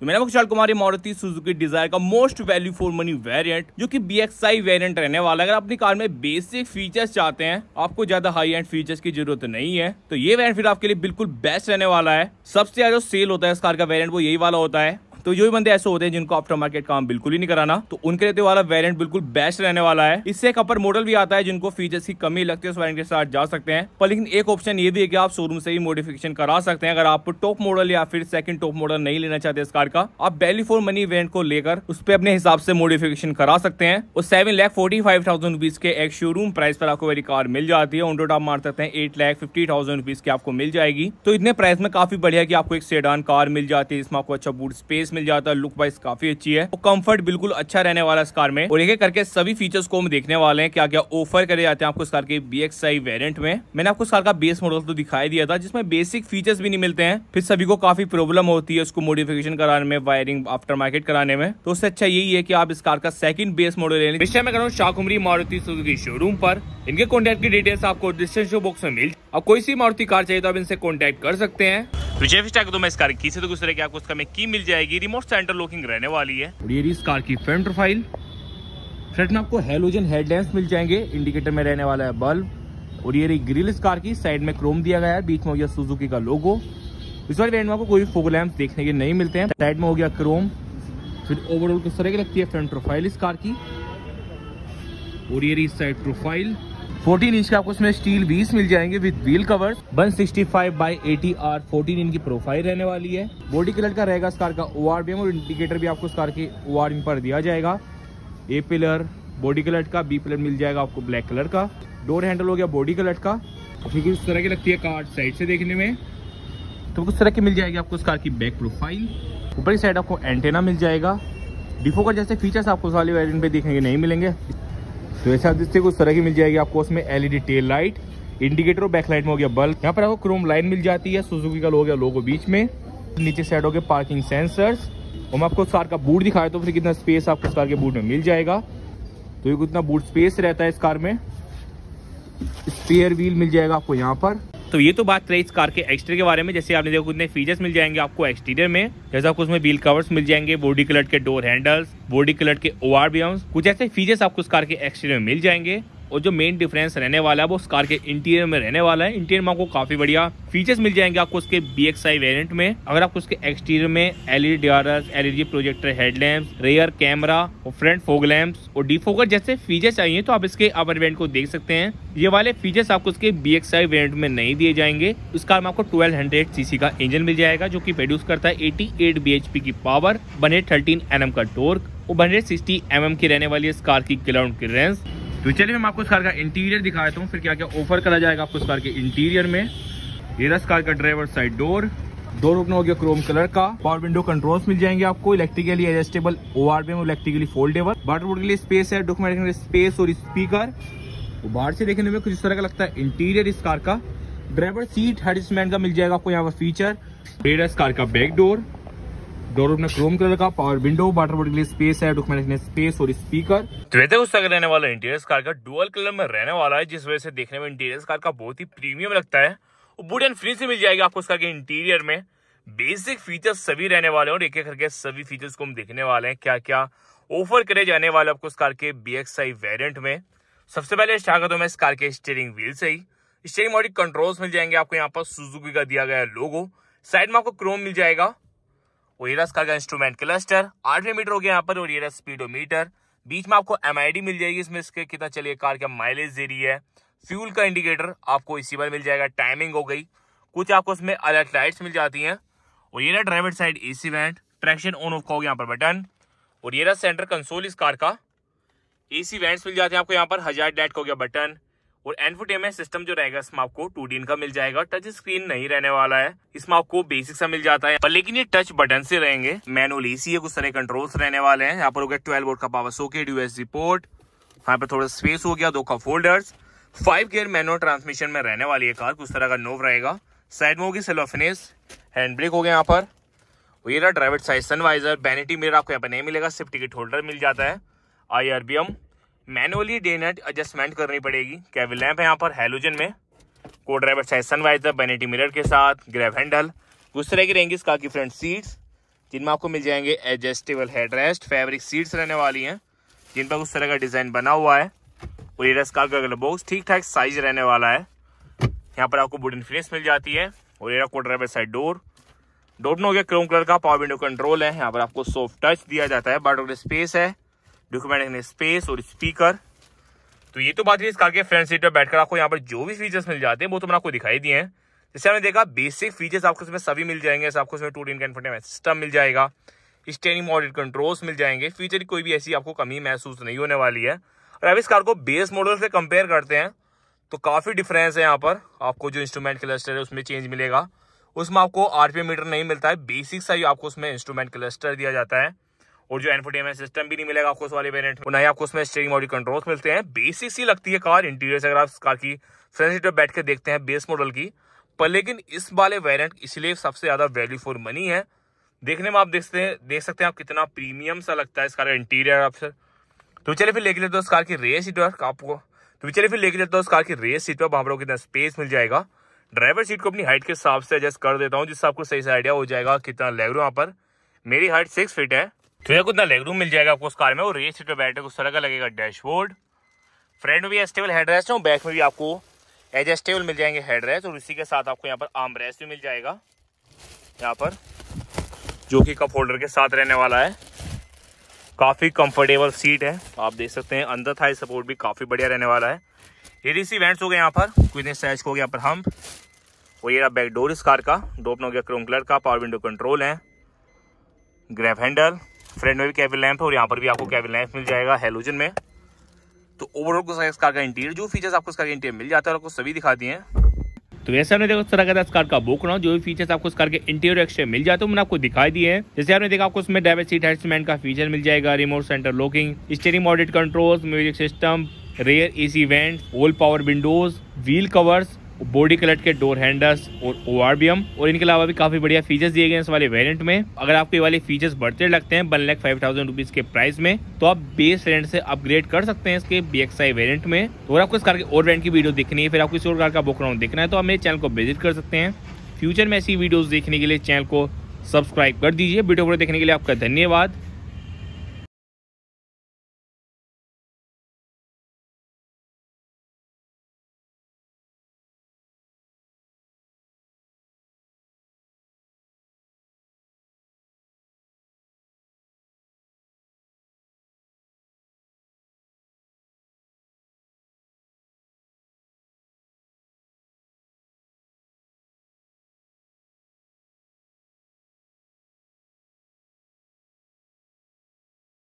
तो मेरा विशाल कुमारी मारुति सुजुकी डिजायर का most value for money variant जो कि बीएक्सआई वेरिएंट रहने वाला है अगर अपनी कार में बेसिक फीचर्स चाहते हैं आपको ज्यादा हाई एंड फीचर्स की जरूरत नहीं है तो ये वेरिएंट फिर आपके लिए बिल्कुल बेस्ट रहने वाला है सबसे ज्यादा सेल होता है इस कार का वेरियंट वो यही वाला होता है तो भी बंदे ऐसे होते हैं जिनको आफ्टर मार्केट काम बिल्कुल ही नहीं कराना तो उनके लिए तो वाला वेरियंट बिल्कुल बेस्ट रहने वाला है इससे एक अपर मॉडल भी आता है जिनको फीचर्स की कमी लगती है उस वेरियंट के साथ जा सकते हैं पर लेकिन एक ऑप्शन ये भी है कि आप शोरूम से ही मॉडिफिकेशन करा सकते हैं अगर आप टॉप मॉडल या फिर सेकंड टॉप मॉडल नहीं लेना चाहते इस कार का आप बेली फोर मनी वेरियंट को लेकर उस पर अपने हिसाब से मॉडिफिकेशन करा सकते हैं और seven lakh forty five thousand rupees के एक शोरूम प्राइस पर आपको मेरी कार मिल जाती है ऑन रोड आप मार सकते हैं eight lakh fifty thousand rupees की आपको मिल जाएगी तो इतने प्राइस में काफी बढ़िया की आपको एक सेडान कार मिल जाती है जिसमें आपको अच्छा बूट स्पेस स्पेस मिल जाता है लुक वाइज काफी अच्छी है और बिल्कुल अच्छा रहने वाला इस कार में और एक करके सभी फीचर्स को हम देखने वाले हैं क्या क्या ऑफर करे जाते हैं आपको इस कार के बी एक्स आई में मैंने आपको इस कार का बेस मॉडल तो दिखाई दिया था जिसमें बेसिक फीचर्स भी नहीं मिलते हैं फिर सभी को काफी प्रॉब्लम होती है उसको मॉडिफिकेशन कराने में वायरिंग आफ्टर मार्केट कराने में तो उससे अच्छा यही है की आप इस कार का सेकंड बेस मॉडल ले विषय में करूँ शाहकुमरी मारुति सुजुकी शोरूम पर इनके कॉन्टैक्ट की डिटेल्स आपको डिस्क्रिप्शन बॉक्स में मिल अब कोई सी मारुति कार चाहिए तो आप इनसे कॉन्टैक्ट कर सकते हैं तो जेफिस्टा को तो मैं इस कार की से तो कुछ तरह कि आपको उसका में की मिल जाएगी रिमोट सेंटर लुकिंग रहने वाली है और ये इस कार की फ्रंट प्रोफाइल फ्रंट में आपको हेलोजन हेडलैम्प मिल जाएंगे इंडिकेटर में रहने वाला है बल्ब और ये रही ग्रिल इस कार की साइड में क्रोम दिया गया है बीच में हो गया सुजुकी का लोगो इस बार वेरियंट में आपको कोई फोक लैम्प देखने के नहीं मिलते हैं साइड में हो गया क्रोम फिर ओवरऑल किस तरह की लगती है फ्रंट प्रोफाइल इस कार की और ये रही साइड प्रोफाइल 14 इंच का आपको इसमें स्टील व्हील्स मिल जाएंगे with wheel covers 165 sixty five by eighty R fourteen इनकी प्रोफाइल रहने वाली है बॉडी कलर का रहेगा इस कार का ओ आर और इंडिकेटर भी आपको इस कार के ओ आर पर दिया जाएगा ए पिलर बॉडी कलर का बी पिलर मिल जाएगा आपको ब्लैक कलर का डोर हैंडल हो गया बॉडी कलर का बिल्कुल उस तरह की लगती है कार साइड से देखने में तो उस तरह की मिल जाएगी आपको इस कार की बैक प्रोफाइल ऊपर की साइड आपको एंटेना मिल जाएगा डिफो का जैसे फीचर्स आपको उस वाले वेरियंट पे देखने के नहीं मिलेंगे तो ऐसा साथ कुछ तरह की मिल जाएगी आपको उसमें एलईडी टेल लाइट इंडिकेटर और बैकलाइट में हो गया बल्ब यहाँ पर आपको क्रोम लाइन मिल जाती है सुजुकी का लोग या लोगो बीच में नीचे साइड हो गया पार्किंग सेंसर्स और मैं आपको कार का बूट दिखाया तो फिर कितना स्पेस आपको कार के बूट में मिल जाएगा तो ये कितना बूट स्पेस रहता है इस कार में स्पेयर व्हील मिल जाएगा आपको यहाँ पर तो ये तो बात रही इस कार के एक्सटीरियर के बारे में जैसे आपने देखो कितने फीचर्स मिल जाएंगे आपको एक्सटीरियर में जैसे आपको उसमें व्हील कवर्स मिल जाएंगे बॉडी कलर के डोर हैंडल्स बॉडी कलर के ओ आर कुछ ऐसे फीचर्स आपको इस कार के एक्सटीरियर में मिल जाएंगे और जो मेन डिफरेंस रहने वाला है वो उस कार के इंटीरियर में रहने वाला है इंटीरियर में आपको काफी बढ़िया फीचर्स मिल जाएंगे आपको उसके बी एक्स आई वेरियंट में अगर आपको उसके एक्सटीरियर में LED D R S LED projector headlamp rear camera और फ्रंट फोग लैम्प्स और डी फोकर जैसे फीचर्स चाहिए तो आप इसके अपर वेरियंट को देख सकते हैं ये वाले फीचर्स आपको उसके बी एक्स आई वेरियंट में नहीं दिए जाएंगे उस कार में आपको ट्वेल्व हंड्रेड सीसी का इंजन मिल जाएगा जो की प्रोड्यूस करता है eighty eight B H P की power one hundred thirteen N M का टोर्क और one hundred sixty M M की रहने वाली इस कार की ग्राउंड क्लियरेंस तो चलिए मैं आपको इस कार का इंटीरियर दिखा देता हूँ फिर क्या क्या ऑफर करा जाएगा आपको इस कार के इंटीरियर में ये रस कार का driver side door door open हो गया क्रोम कलर का पावर विंडो कंट्रोल्स मिल जाएंगे आपको electrically adjustable O R P electrically foldable water board के लिए स्पेस है डॉक्यूमेंट स्पेस और स्पीकर तो बाहर से देखने में कुछ इस तरह का लगता है इंटीरियर इस कार का ड्राइवर सीट हेडस्टमेंट का मिल जाएगा आपको यहाँ पर फीचर रेडस कार का बैक डोर डोर अपना क्रोम कलर का पावर विंडो वाटर बोर्ड के लिए स्पेस है डॉक्यूमेंट स्पेस और स्पीकर त्वेते उत्सव रहने वाला इंटीरियर कार का डुअल कलर में रहने वाला है जिस वजह से देखने में इंटीरियर कार का बहुत ही प्रीमियम लगता है वुड एंड फ्री से मिल जाएगा आपको उसका इंटीरियर में बेसिक फीचर्स सभी रहने वाले और एक एक करके सभी फीचर्स को हम देखने वाले हैं क्या क्या ऑफर करे जाने वाले आपको इस कार के बी एक्स आई वेरियंट में सबसे पहले स्वागत हूं मैं इस कार के स्टीयरिंग व्हील से ही स्टीयरिंग मॉडिक कंट्रोल्स मिल जाएंगे आपको यहां पर सुजुकी का दिया गया लोगो साइड में आपको क्रोम मिल जाएगा रस का इंस्ट्रूमेंट क्लस्टर मीटर हो गया यहाँ पर रस स्पीडोमीटर बीच में आपको एम मिल जाएगी इसमें इसके कितना चलिए कार क्या माइलेज दे रही है फ्यूल का इंडिकेटर आपको इसी बार मिल जाएगा टाइमिंग हो गई कुछ आपको इसमें अलग लाइट्स मिल जाती हैं और ये ना driver side A C vent traction on off का हो यहाँ पर बटन और ये ना सेंटर कंसोल इस कार का ए सी वैंट्स मिल जाते हैं आपको यहाँ पर हजार डेट का हो गया बटन और एनफोटेनमेंट सिस्टम जो रहेगा इसमें आपको टू डी का मिल जाएगा टच स्क्रीन नहीं रहने वाला है इसमें आपको बेसिक सा मिल जाता है पर लेकिन ये टच बटन से रहेंगे मैनुअली इसी कुछ सारे कंट्रोल्स रहने वाले हैं यहाँ पर हो गया ट्वेल्व वोट का पावर सोकेट यूएसबी पोर्ट यहाँ पर थोड़ा स्पेस हो गया दो का फोल्डर्स फाइव गेयर मैनुअल ट्रांसमिशन में रहने वाली है कार कुछ तरह का नोव रहेगा साइड में होगी सेलो फिनिश हैंड ब्रेक हो गया यहाँ पर ये रहा ड्राइवर साइज सनवाइजर बैनिटी मेरा आपको यहाँ पर नहीं मिलेगा सिफ्ट टिकट होल्डर मिल जाता है I R V M manually day adjustment करनी पड़ेगी कैबिन लैम्प है यहाँ पर हेलोजन में co driver size sun visor vanity mirror के साथ ग्रैब हैंडल उस तरह की रहेंगी इसका की फ्रंट सीट्स जिनमें आपको मिल जाएंगे adjustable head rest fabric seats रहने वाली हैं जिन पर उस तरह का डिज़ाइन बना हुआ है और ये रस का कलर बॉक्स ठीक ठाक साइज रहने वाला है यहाँ पर आपको वुडन फिनिश मिल जाती है और ये को ड्राइवर साइड डोर डोर में हो गया क्रोम कलर का पावर विंडो कंट्रोल है यहाँ पर आपको सॉफ्ट टच दिया जाता है बाटो स्पेस है डॉक्यूमेंट रखने स्पेस और स्पीकर तो ये तो बात है इस कार के फ्रंट सीट पर बैठकर आपको यहाँ पर जो भी फीचर्स मिल जाते हैं वो तो मैंने आपको दिखाई दिए हैं जैसे हमने देखा बेसिक फीचर्स आपको इसमें सभी मिल जाएंगे जैसे आपको इसमें टू डी कंफर्टेबल सिस्टम मिल जाएगा स्टेरिंग मॉडल कंट्रोल्स मिल जाएंगे फीचर की कोई भी ऐसी आपको कमी महसूस नहीं होने वाली है और अब इस कार को बेस मॉडल से कंपेयर करते हैं तो काफ़ी डिफरेंस है यहाँ पर आपको जो इंस्ट्रूमेंट क्लस्टर है उसमें चेंज मिलेगा उसमें आपको आरपीएम मीटर नहीं मिलता है बेसिक सा ही आपको उसमें इंस्ट्रूमेंट क्लस्टर दिया जाता है और जो एनफोटेनमेंट सिस्टम भी नहीं मिलेगा आपको उस वाले वेरियंट में ना ही आपको उसमें स्टेरिंग मॉडल कंट्रोल्स मिलते हैं बेसिक सी लगती है कार इंटीरियर से अगर आप कार की फ्रंट सीट पर बैठ के देखते हैं बेस मॉडल की पर लेकिन इस वाले वेरियंट इसलिए सबसे ज़्यादा वैल्यू फॉर मनी है देखने में आप देखते हैं देख सकते हैं आप कितना प्रीमियम सा लगता है इस कार का इंटीरियर आपसे तो चलिए फिर लेके लेते हो कार की रेस सीट पर आपको तो चलिए फिर लेके लेते हो उस कार की रेस सीट पर बाबरों को कितना स्पेस मिल जाएगा ड्राइवर सीट को अपनी हाइट के हिसाब से एडजस्ट कर देता हूँ जिससे आपको सही से आइडिया हो जाएगा कितना लेग रूम यहाँ पर मेरी हाइट सिक्स फिट है तो ये कितना लेग रूम मिल जाएगा आपको उस कार में और रेस सीट पर बैठे उस तरह का लगेगा डैशबोर्ड फ्रंट में भी एस्टेबल हेडरेस्ट है और बैक में भी आपको एडजस्टेबल मिल जाएंगे हेडरेस्ट और इसी के साथ आपको यहाँ पर आम रेस्ट भी मिल जाएगा यहाँ पर जो कि कप होल्डर के साथ रहने वाला है काफ़ी कंफर्टेबल सीट है आप देख सकते हैं अंदर था सपोर्ट भी काफ़ी बढ़िया रहने वाला है ये सी इवेंट्स हो गए यहाँ पर क्विजनेस सैच हो गया यहाँ पर हम और ये बैकडोर इस कार का डोपन हो गया क्रोम कलर का पावर विंडो कंट्रोल है ग्रैफ हैंडल फ्रंट में भी कैबिन लैंप है और यहाँ पर भी आपको कैबिन लैंप मिल जाएगा हेलोजन में तो ओवरऑल को इस कार का इंटीरियर जो फीचर्स आपको इसका इंटीरियर मिल जाता है आपको सभी दिखा दिए तो वैसे आपने देखो इस तरह का इस कार का बुक रहा जो भी फीचर्स आपको इस कार के इंटीरियर एक्स्ट्रा मिल जाते हैं मैंने आपको दिखाई दिए हैं जैसे आपने देखा आपको उसमें डेवेज सीट हेडसमेंट का फीचर मिल जाएगा remote centre locking steering mounted controls music system rear AC vent all power windows wheel covers body colour के डोर हैंडल्स और ओआरबीएम और इनके अलावा भी काफी बढ़िया फीचर्स दिए गए हैं इस वाले वेरिएंट में अगर आपको ये वाले फीचर्स बढ़ते लगते हैं one lakh five thousand rupees के प्राइस में तो आप बेस रेंट से अपग्रेड कर सकते हैं इसके बी एक्स आई वेरियंट में तो अगर आपको इस कार के और रेंट की वीडियो देखनी है फिर आपको किसी और कार का राउंड देखना है तो आप मेरे चैनल को विजिट कर सकते हैं फ्यूचर में ऐसी वीडियोज देखने के लिए चैनल को सब्सक्राइब कर दीजिए वीडियो को देखने के लिए आपका धन्यवाद